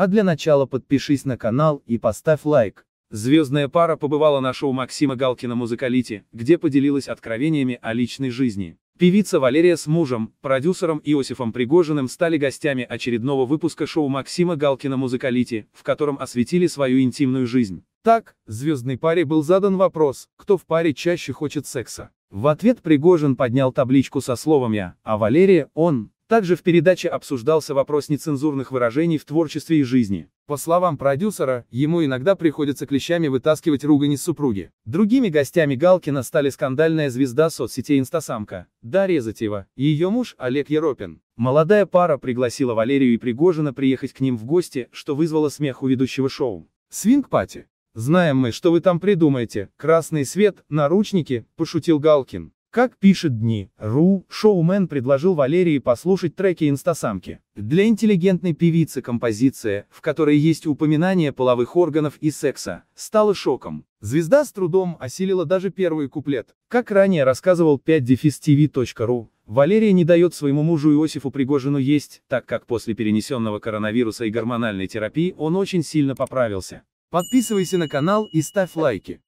А для начала подпишись на канал и поставь лайк. Звездная пара побывала на шоу Максима Галкина «Музыкалити», где поделилась откровениями о личной жизни. Певица Валерия с мужем, продюсером Иосифом Пригожиным стали гостями очередного выпуска шоу Максима Галкина «Музыкалити», в котором осветили свою интимную жизнь. Так, звездной паре был задан вопрос, кто в паре чаще хочет секса. В ответ Пригожин поднял табличку со словом «я», а Валерия – он. Также в передаче обсуждался вопрос нецензурных выражений в творчестве и жизни. По словам продюсера, ему иногда приходится клещами вытаскивать ругань из супруги. Другими гостями Галкина стали скандальная звезда соцсетей «Инстасамка» Дарья Затева и ее муж Олег Еропин. Молодая пара пригласила Валерию и Пригожина приехать к ним в гости, что вызвало смех у ведущего шоу. «Свинг-пати. Знаем мы, что вы там придумаете. Красный свет, наручники», – пошутил Галкин. Как пишет Дни, Ру, шоумен предложил Валерии послушать треки «Инстасамки». Для интеллигентной певицы композиция, в которой есть упоминание половых органов и секса, стала шоком. Звезда с трудом осилила даже первый куплет. Как ранее рассказывал 5defistv.ru, Валерия не дает своему мужу Иосифу Пригожину есть, так как после перенесенного коронавируса и гормональной терапии он очень сильно поправился. Подписывайся на канал и ставь лайки.